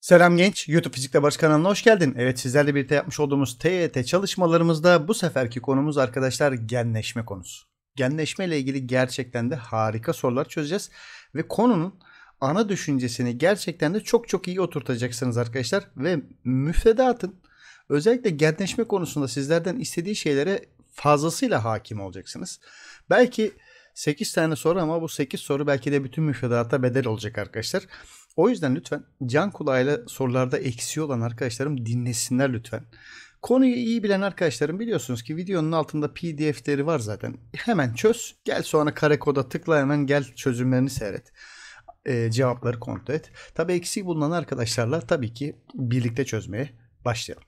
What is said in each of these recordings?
Selam genç, YouTube Fizikle Barış kanalına hoş geldin. Evet sizlerle birlikte yapmış olduğumuz TYT e çalışmalarımızda bu seferki konumuz arkadaşlar genleşme konusu. Genleşme ile ilgili gerçekten de harika sorular çözeceğiz. Ve konunun ana düşüncesini gerçekten de çok çok iyi oturtacaksınız arkadaşlar. Ve müfredatın özellikle genleşme konusunda sizlerden istediği şeylere fazlasıyla hakim olacaksınız. Belki 8 tane soru ama bu 8 soru belki de bütün müfredata bedel olacak arkadaşlar. O yüzden lütfen can kulağıyla sorularda eksi olan arkadaşlarım dinlesinler lütfen. Konuyu iyi bilen arkadaşlarım biliyorsunuz ki videonun altında pdf'leri var zaten. Hemen çöz. Gel sonra kare koda tıkla hemen gel çözümlerini seyret. E, cevapları kontrol et. Tabi eksik bulunan arkadaşlarla tabii ki birlikte çözmeye başlayalım.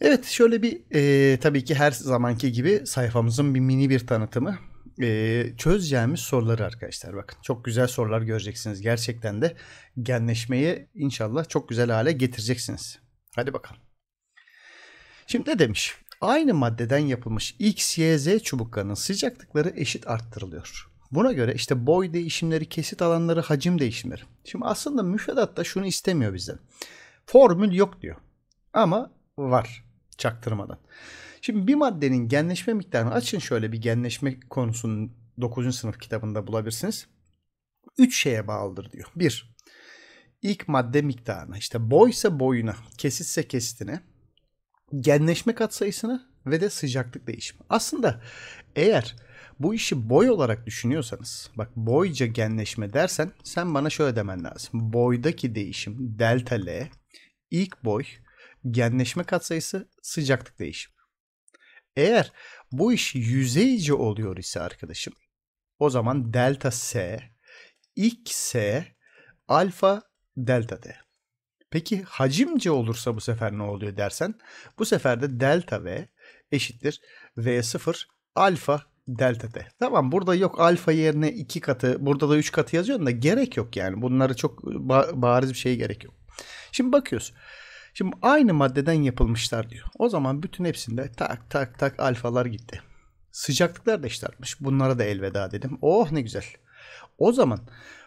Evet şöyle bir e, tabii ki her zamanki gibi sayfamızın bir mini bir tanıtımı çözeceğimiz soruları arkadaşlar bakın. Çok güzel sorular göreceksiniz. Gerçekten de genleşmeyi inşallah çok güzel hale getireceksiniz. Hadi bakalım. Şimdi ne demiş? Aynı maddeden yapılmış X, Y, Z çubuklarının sıcaklıkları eşit arttırılıyor. Buna göre işte boy değişimleri, kesit alanları, hacim değişimleri. Şimdi aslında müfredatta şunu istemiyor bizden. Formül yok diyor. Ama var çaktırmadan. Şimdi bir maddenin genleşme miktarını açın şöyle bir genleşme konusunun 9. sınıf kitabında bulabilirsiniz. 3 şeye bağlıdır diyor. 1. İlk madde miktarına işte boy ise boyuna, kesitse kesitine, genleşme katsayısına ve de sıcaklık değişimi. Aslında eğer bu işi boy olarak düşünüyorsanız bak boyca genleşme dersen sen bana şöyle demen lazım. Boydaki değişim delta L ilk boy genleşme katsayısı sıcaklık değişimi. Eğer bu iş yüzeyce oluyor ise arkadaşım o zaman delta S, X, alfa, delta D. Peki hacimce olursa bu sefer ne oluyor dersen bu sefer de delta V eşittir V0 alfa delta D. Tamam burada yok alfa yerine 2 katı burada da 3 katı yazıyorsun da gerek yok yani bunları çok ba bariz bir şey gerek yok. Şimdi bakıyoruz. Şimdi aynı maddeden yapılmışlar diyor. O zaman bütün hepsinde tak tak tak alfalar gitti. Sıcaklıklar da işte Bunlara da elveda dedim. Oh ne güzel. O zaman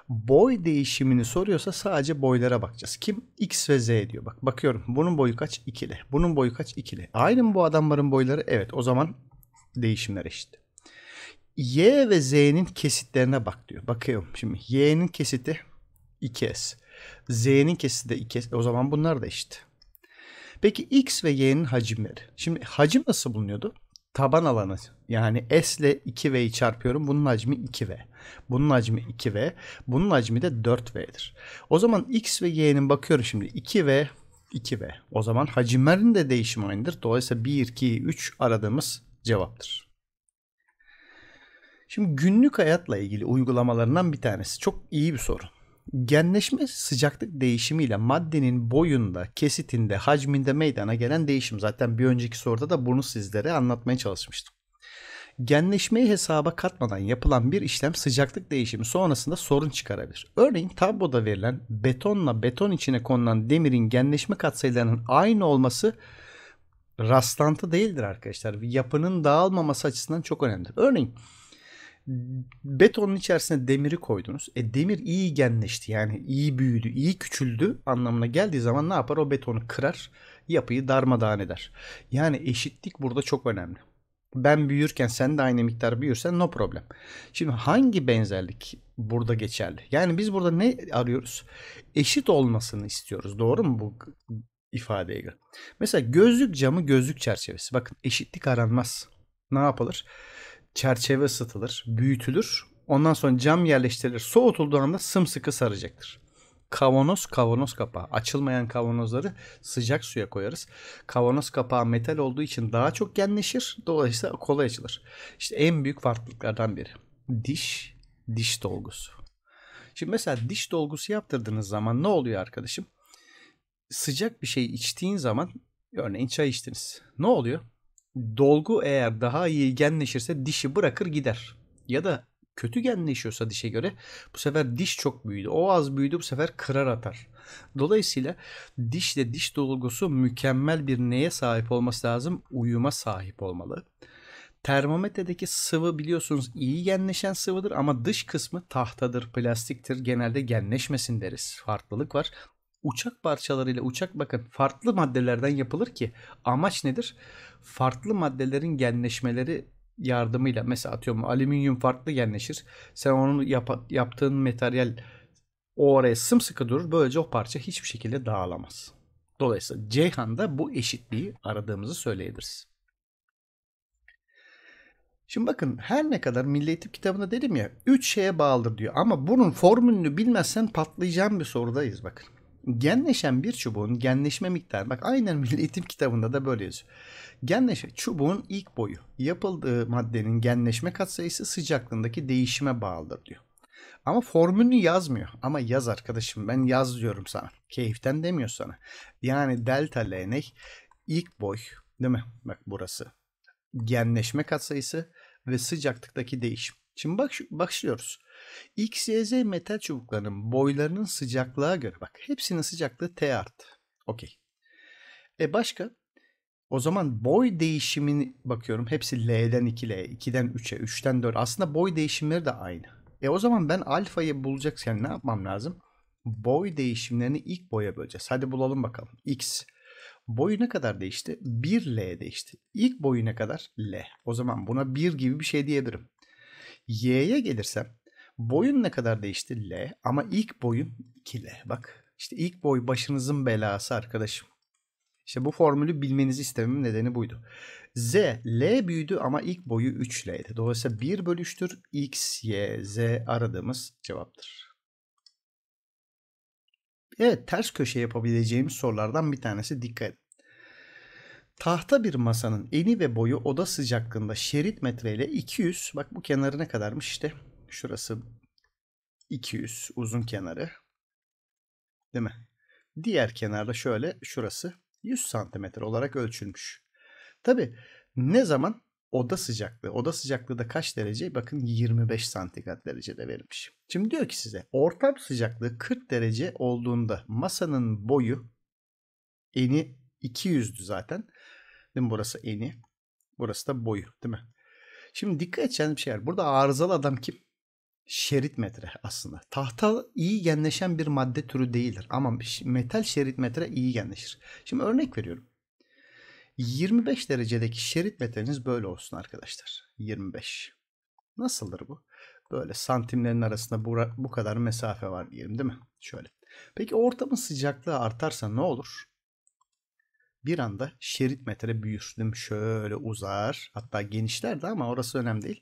boy değişimini soruyorsa sadece boylara bakacağız. Kim? X ve Z diyor. Bak bakıyorum. Bunun boyu kaç? 2'li. Bunun boyu kaç? 2'li. Aynı mı bu adamların boyları? Evet. O zaman değişimler eşit. Y ve Z'nin kesitlerine bak diyor. Bakıyorum. Şimdi Y'nin kesiti 2S. Z'nin kesiti de 2S. O zaman bunlar da eşit. Peki X ve Y'nin hacimleri. Şimdi hacim nasıl bulunuyordu? Taban alanı yani S ile 2V'yi çarpıyorum. Bunun hacmi 2V. Bunun hacmi 2V. Bunun hacmi de 4V'dir. O zaman X ve Y'nin bakıyorum şimdi 2V 2V. O zaman hacimlerin de değişimi aynıdır. Dolayısıyla 1, 2, 3 aradığımız cevaptır. Şimdi günlük hayatla ilgili uygulamalarından bir tanesi. Çok iyi bir soru genleşme sıcaklık değişimiyle maddenin boyunda, kesitinde, hacminde meydana gelen değişim. Zaten bir önceki soruda da bunu sizlere anlatmaya çalışmıştım. Genleşmeyi hesaba katmadan yapılan bir işlem sıcaklık değişimi sonrasında sorun çıkarabilir. Örneğin tabloda verilen betonla beton içine konulan demirin genleşme katsayılarının aynı olması rastlantı değildir arkadaşlar. Yapının dağılmaması açısından çok önemlidir. Örneğin betonun içerisine demiri koydunuz. E demir iyi genleşti yani iyi büyüdü, iyi küçüldü anlamına geldiği zaman ne yapar? O betonu kırar, yapıyı darmadağın eder. Yani eşitlik burada çok önemli. Ben büyürken sen de aynı miktar büyürsen no problem. Şimdi hangi benzerlik burada geçerli? Yani biz burada ne arıyoruz? Eşit olmasını istiyoruz. Doğru mu bu ifadeye göre? Mesela gözlük camı gözlük çerçevesi. Bakın eşitlik aranmaz. Ne yapılır? çerçeve ısıtılır, büyütülür. Ondan sonra cam yerleştirilir. Soğutulduğu anda sımsıkı saracaktır. Kavanoz, kavanoz kapağı. Açılmayan kavanozları sıcak suya koyarız. Kavanoz kapağı metal olduğu için daha çok genleşir. Dolayısıyla kolay açılır. İşte en büyük farklılıklardan biri. Diş, diş dolgusu. Şimdi mesela diş dolgusu yaptırdığınız zaman ne oluyor arkadaşım? Sıcak bir şey içtiğin zaman örneğin çay içtiniz. Ne oluyor? dolgu eğer daha iyi genleşirse dişi bırakır gider. Ya da kötü genleşiyorsa dişe göre bu sefer diş çok büyüdü. O az büyüdü bu sefer kırar atar. Dolayısıyla dişle diş dolgusu mükemmel bir neye sahip olması lazım? Uyuma sahip olmalı. Termometredeki sıvı biliyorsunuz iyi genleşen sıvıdır ama dış kısmı tahtadır, plastiktir. Genelde genleşmesin deriz. Farklılık var uçak parçalarıyla uçak bakın farklı maddelerden yapılır ki amaç nedir? Farklı maddelerin genleşmeleri yardımıyla mesela atıyorum alüminyum farklı genleşir. Sen onun yap- yaptığın materyal o oraya sımsıkı durur. Böylece o parça hiçbir şekilde dağılamaz. Dolayısıyla Ceyhan'da bu eşitliği aradığımızı söyleyebiliriz. Şimdi bakın her ne kadar Milli Eğitim kitabında dedim ya 3 şeye bağlıdır diyor ama bunun formülünü bilmezsen patlayacağım bir sorudayız bakın genleşen bir çubuğun genleşme miktarı bak aynen Milli Eğitim kitabında da böyle yazıyor. Genleşme çubuğun ilk boyu yapıldığı maddenin genleşme katsayısı sıcaklığındaki değişime bağlıdır diyor. Ama formülünü yazmıyor. Ama yaz arkadaşım ben yaz diyorum sana. Keyiften demiyor sana. Yani delta lenek ilk boy değil mi? Bak burası. Genleşme katsayısı ve sıcaklıktaki değişim. Şimdi bak başlıyoruz. X, Y, Z metal çubuklarının boylarının sıcaklığa göre bak hepsinin sıcaklığı T arttı. Okey. E başka? O zaman boy değişimini bakıyorum. Hepsi L'den 2L'ye, 2'den 3'e, 3'ten 4. Aslında boy değişimleri de aynı. E o zaman ben alfayı bulacaksam ne yapmam lazım? Boy değişimlerini ilk boya böleceğiz. Hadi bulalım bakalım. X boyu ne kadar değişti? 1 L değişti. İlk boyu ne kadar? L. O zaman buna 1 gibi bir şey diyebilirim. Y'ye gelirsem Boyun ne kadar değişti? L. Ama ilk boyun 2L. Bak işte ilk boy başınızın belası arkadaşım. İşte bu formülü bilmenizi istememin nedeni buydu. Z, L büyüdü ama ilk boyu 3L'ydi. Dolayısıyla 1 bölüştür X, Y, Z aradığımız cevaptır. Evet ters köşe yapabileceğimiz sorulardan bir tanesi dikkat edin. Tahta bir masanın eni ve boyu oda sıcaklığında şerit metreyle 200. Bak bu kenarı ne kadarmış işte şurası 200 uzun kenarı. Değil mi? Diğer kenarda şöyle şurası 100 santimetre olarak ölçülmüş. Tabi ne zaman oda sıcaklığı. Oda sıcaklığı da kaç derece? Bakın 25 santigrat derecede verilmiş. Şimdi diyor ki size ortam sıcaklığı 40 derece olduğunda masanın boyu eni 200'dü zaten. Değil mi? Burası eni. Burası da boyu değil mi? Şimdi dikkat edeceğiniz bir şey var. Burada arızalı adam kim? şerit metre aslında. Tahta iyi genleşen bir madde türü değildir ama metal şerit metre iyi genleşir. Şimdi örnek veriyorum. 25 derecedeki şerit metreniz böyle olsun arkadaşlar. 25. Nasıldır bu? Böyle santimlerin arasında bura, bu kadar mesafe var diyelim değil mi? Şöyle. Peki ortamın sıcaklığı artarsa ne olur? Bir anda şerit metre büyür değil mi? Şöyle uzar. Hatta genişler de ama orası önemli değil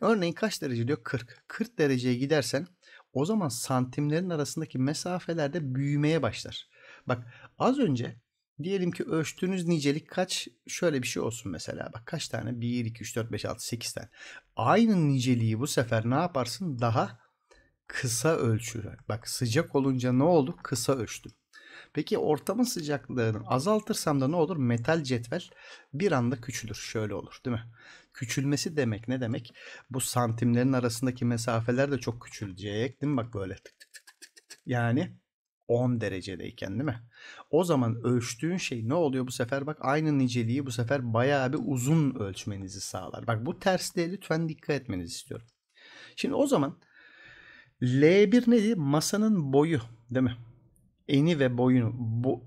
örneğin kaç derece diyor? 40. 40 dereceye gidersen o zaman santimlerin arasındaki mesafelerde büyümeye başlar. Bak az önce diyelim ki ölçtüğünüz nicelik kaç şöyle bir şey olsun mesela bak kaç tane 1 2 3 4 5 6 8 tane. Aynı niceliği bu sefer ne yaparsın? Daha kısa ölçü. Bak sıcak olunca ne oldu? Kısa ölçtüm. Peki ortamın sıcaklığını azaltırsam da ne olur? Metal cetvel bir anda küçülür. Şöyle olur değil mi? Küçülmesi demek ne demek? Bu santimlerin arasındaki mesafeler de çok küçülecek değil mi? Bak böyle tık tık tık tık tık tık. Yani 10 derecedeyken değil mi? O zaman ölçtüğün şey ne oluyor bu sefer? Bak aynı niceliği bu sefer bayağı bir uzun ölçmenizi sağlar. Bak bu tersliğe lütfen dikkat etmenizi istiyorum. Şimdi o zaman L1 nedir? Masanın boyu değil mi? eni ve boyunu bu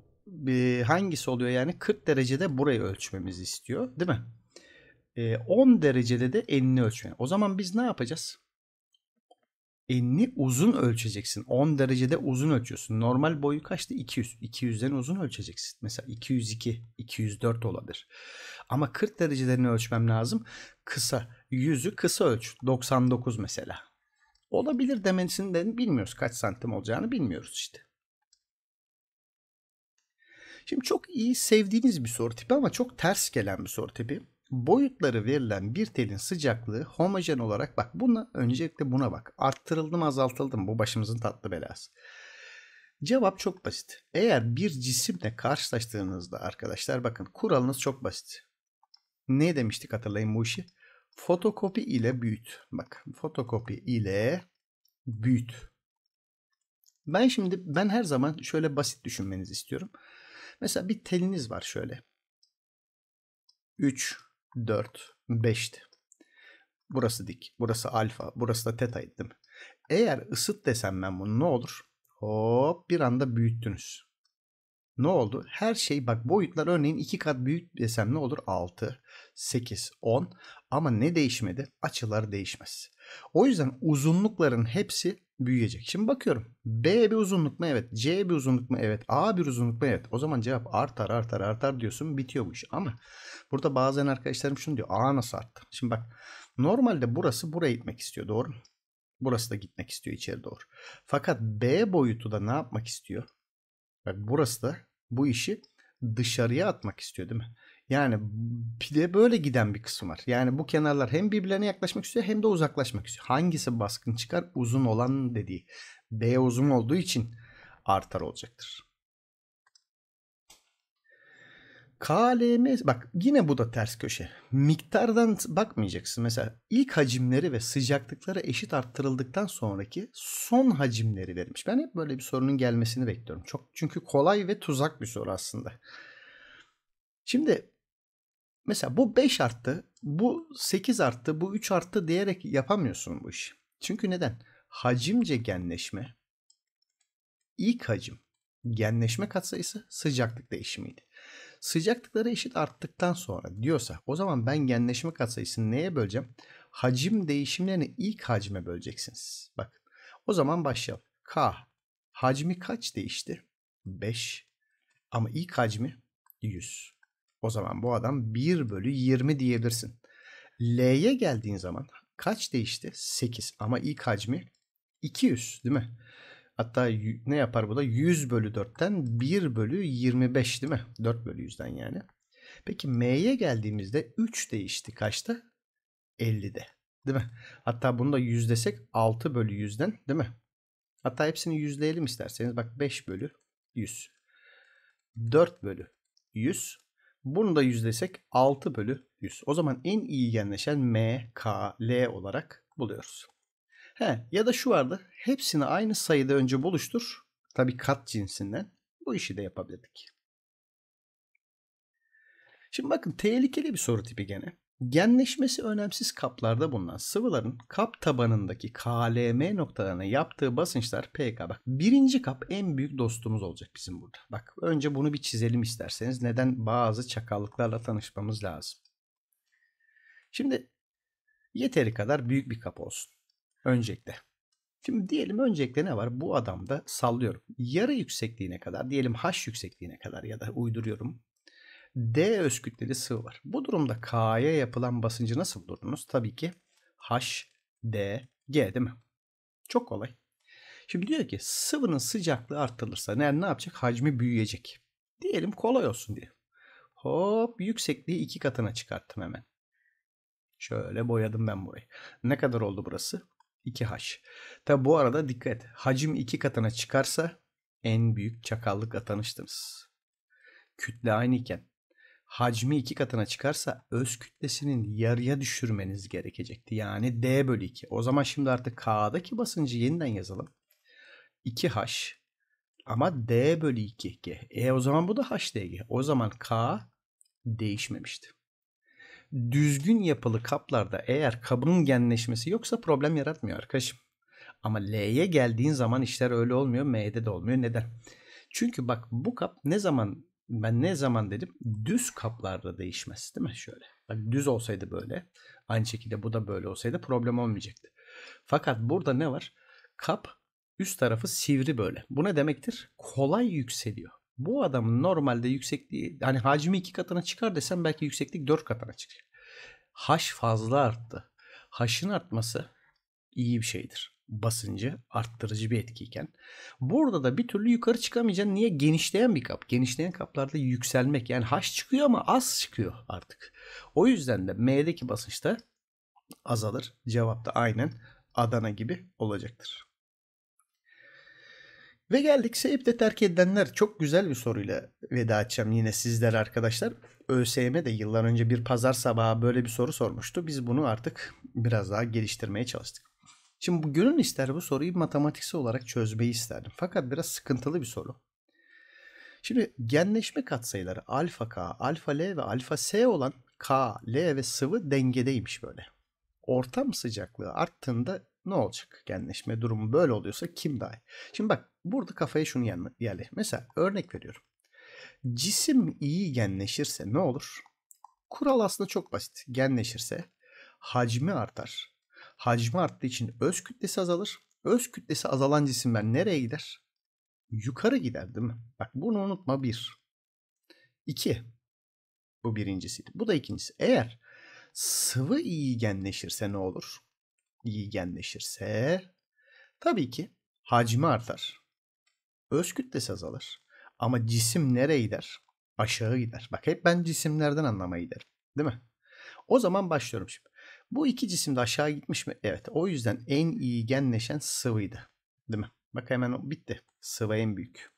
e, hangisi oluyor yani 40 derecede burayı ölçmemizi istiyor değil mi? E, 10 derecede de enini ölçmeye. O zaman biz ne yapacağız? Enini uzun ölçeceksin. 10 derecede uzun ölçüyorsun. Normal boyu kaçtı? 200. 200'den uzun ölçeceksin. Mesela 202, 204 olabilir. Ama 40 derecelerini ölçmem lazım. Kısa. Yüzü kısa ölç. 99 mesela. Olabilir demesinden bilmiyoruz. Kaç santim olacağını bilmiyoruz işte. Şimdi çok iyi sevdiğiniz bir soru tipi ama çok ters gelen bir soru tipi. Boyutları verilen bir telin sıcaklığı homojen olarak bak buna öncelikle buna bak. Arttırıldı mı azaltıldı mı bu başımızın tatlı belası. Cevap çok basit. Eğer bir cisimle karşılaştığınızda arkadaşlar bakın kuralınız çok basit. Ne demiştik hatırlayın bu işi? Fotokopi ile büyüt. Bak fotokopi ile büyüt. Ben şimdi ben her zaman şöyle basit düşünmenizi istiyorum. Mesela bir teliniz var şöyle. 3, 4, 5'ti. Burası dik, burası alfa, burası da teta'ydı değil mi? Eğer ısıt desem ben bunu ne olur? Hop bir anda büyüttünüz. Ne oldu? Her şey bak boyutlar örneğin 2 kat büyük desem ne olur? 6, 8, 10 ama ne değişmedi? Açılar değişmez. O yüzden uzunlukların hepsi büyüyecek. Şimdi bakıyorum. B bir uzunluk mu? Evet. C bir uzunluk mu? Evet. A bir uzunluk mu? Evet. O zaman cevap artar artar artar diyorsun. Bitiyor bu iş. Ama burada bazen arkadaşlarım şunu diyor. A nasıl arttı? Şimdi bak. Normalde burası buraya gitmek istiyor. Doğru mu? Burası da gitmek istiyor içeri doğru. Fakat B boyutu da ne yapmak istiyor? Bak burası da bu işi dışarıya atmak istiyor değil mi? Yani bir de böyle giden bir kısım var. Yani bu kenarlar hem birbirlerine yaklaşmak istiyor hem de uzaklaşmak istiyor. Hangisi baskın çıkar? Uzun olan dediği. B uzun olduğu için artar olacaktır. KLM bak yine bu da ters köşe. Miktardan bakmayacaksın. Mesela ilk hacimleri ve sıcaklıkları eşit arttırıldıktan sonraki son hacimleri vermiş. Ben hep böyle bir sorunun gelmesini bekliyorum. Çok çünkü kolay ve tuzak bir soru aslında. Şimdi Mesela bu 5 arttı, bu 8 arttı, bu 3 arttı diyerek yapamıyorsun bu işi. Çünkü neden? Hacimce genleşme, ilk hacim, genleşme katsayısı sıcaklık değişimiydi. Sıcaklıkları eşit arttıktan sonra diyorsa o zaman ben genleşme katsayısını neye böleceğim? Hacim değişimlerini ilk hacime böleceksiniz. Bak o zaman başlayalım. K hacmi kaç değişti? 5 ama ilk hacmi 100. O zaman bu adam 1 bölü 20 diyebilirsin. L'ye geldiğin zaman kaç değişti? 8 ama ilk hacmi 200 değil mi? Hatta ne yapar bu da? 100 bölü 4'ten 1 bölü 25 değil mi? 4 bölü 100'den yani. Peki M'ye geldiğimizde 3 değişti kaçta? 50'de değil mi? Hatta bunu da yüzdesek 6 bölü 100'den değil mi? Hatta hepsini yüzleyelim isterseniz. Bak 5 bölü 100. 4 bölü 100. Bunu da yüzdesek 6 bölü 100. O zaman en iyi genleşen M, K, L olarak buluyoruz. He, ya da şu vardı. Hepsini aynı sayıda önce buluştur. Tabii kat cinsinden. Bu işi de yapabilirdik. Şimdi bakın tehlikeli bir soru tipi gene. Genleşmesi önemsiz kaplarda bulunan sıvıların kap tabanındaki KLM noktalarına yaptığı basınçlar pK. Bak birinci kap en büyük dostumuz olacak bizim burada. Bak önce bunu bir çizelim isterseniz. Neden bazı çakallıklarla tanışmamız lazım. Şimdi yeteri kadar büyük bir kap olsun. Öncelikle. Şimdi diyelim öncelikle ne var? Bu adamda sallıyorum. Yarı yüksekliğine kadar diyelim haş yüksekliğine kadar ya da uyduruyorum D öz kütleli sıvı var. Bu durumda K'ya yapılan basıncı nasıl bulurdunuz? Tabii ki H, D, G değil mi? Çok kolay. Şimdi diyor ki sıvının sıcaklığı arttırılırsa ne, ne yapacak? Hacmi büyüyecek. Diyelim kolay olsun diye. Hop yüksekliği iki katına çıkarttım hemen. Şöyle boyadım ben burayı. Ne kadar oldu burası? 2H. Tabi bu arada dikkat. Hacim iki katına çıkarsa en büyük çakallık atanıştınız. Kütle aynı iken hacmi iki katına çıkarsa öz kütlesinin yarıya düşürmeniz gerekecekti. Yani D bölü 2. O zaman şimdi artık K'daki basıncı yeniden yazalım. 2H ama D bölü 2G. E o zaman bu da HDG. O zaman K değişmemişti. Düzgün yapılı kaplarda eğer kabın genleşmesi yoksa problem yaratmıyor arkadaşım. Ama L'ye geldiğin zaman işler öyle olmuyor. M'de de olmuyor. Neden? Çünkü bak bu kap ne zaman ben ne zaman dedim düz kaplarda değişmez değil mi şöyle. Bak düz olsaydı böyle aynı şekilde bu da böyle olsaydı problem olmayacaktı. Fakat burada ne var? Kap üst tarafı sivri böyle. Bu ne demektir? Kolay yükseliyor. Bu adamın normalde yüksekliği hani hacmi iki katına çıkar desem belki yükseklik dört katına çıkacak. Haş fazla arttı. Haşın artması iyi bir şeydir basıncı arttırıcı bir etkiyken burada da bir türlü yukarı çıkamayacaksın. Niye? Genişleyen bir kap. Genişleyen kaplarda yükselmek yani haş çıkıyor ama az çıkıyor artık. O yüzden de M'deki basınç da azalır. Cevap da aynen Adana gibi olacaktır. Ve geldik Seyip'te terk edilenler. Çok güzel bir soruyla veda edeceğim yine sizler arkadaşlar. ÖSYM de yıllar önce bir pazar sabahı böyle bir soru sormuştu. Biz bunu artık biraz daha geliştirmeye çalıştık. Şimdi bu gönül ister bu soruyu matematiksel olarak çözmeyi isterdim. Fakat biraz sıkıntılı bir soru. Şimdi genleşme katsayıları alfa k, alfa l ve alfa s olan k, l ve sıvı dengedeymiş böyle. Ortam sıcaklığı arttığında ne olacak? Genleşme durumu böyle oluyorsa kim dahi? Şimdi bak burada kafaya şunu yerle. Mesela örnek veriyorum. Cisim iyi genleşirse ne olur? Kural aslında çok basit. Genleşirse hacmi artar hacmi arttığı için öz kütlesi azalır. Öz kütlesi azalan cisimler nereye gider? Yukarı gider değil mi? Bak bunu unutma bir. İki. Bu birincisiydi. Bu da ikincisi. Eğer sıvı iyigenleşirse ne olur? İyigenleşirse tabii ki hacmi artar. Öz kütlesi azalır. Ama cisim nereye gider? Aşağı gider. Bak hep ben cisimlerden anlamayı derim, Değil mi? O zaman başlıyorum şimdi. Bu iki cisim de aşağı gitmiş mi? Evet. O yüzden en iyi genleşen sıvıydı. Değil mi? Bak hemen bitti. Sıvı en büyük.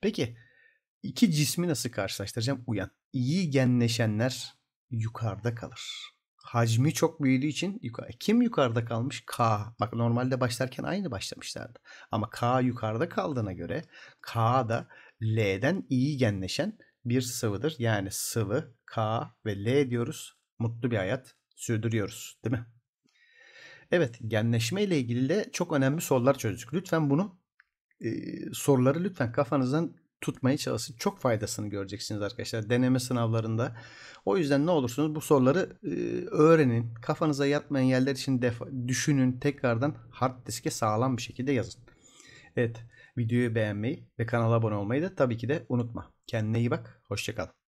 Peki iki cismi nasıl karşılaştıracağım? Uyan. İyi genleşenler yukarıda kalır. Hacmi çok büyüdüğü için yukarı. E, kim yukarıda kalmış? K. Bak normalde başlarken aynı başlamışlardı. Ama K yukarıda kaldığına göre K da L'den iyi genleşen bir sıvıdır. Yani sıvı K ve L diyoruz. Mutlu bir hayat sürdürüyoruz değil mi? Evet genleşme ile ilgili de çok önemli sorular çözdük. Lütfen bunu e, soruları lütfen kafanızdan tutmaya çalışın. Çok faydasını göreceksiniz arkadaşlar deneme sınavlarında. O yüzden ne olursunuz bu soruları e, öğrenin. Kafanıza yatmayan yerler için defa, düşünün. Tekrardan hard diske sağlam bir şekilde yazın. Evet videoyu beğenmeyi ve kanala abone olmayı da tabii ki de unutma. Kendine iyi bak. hoşçakalın.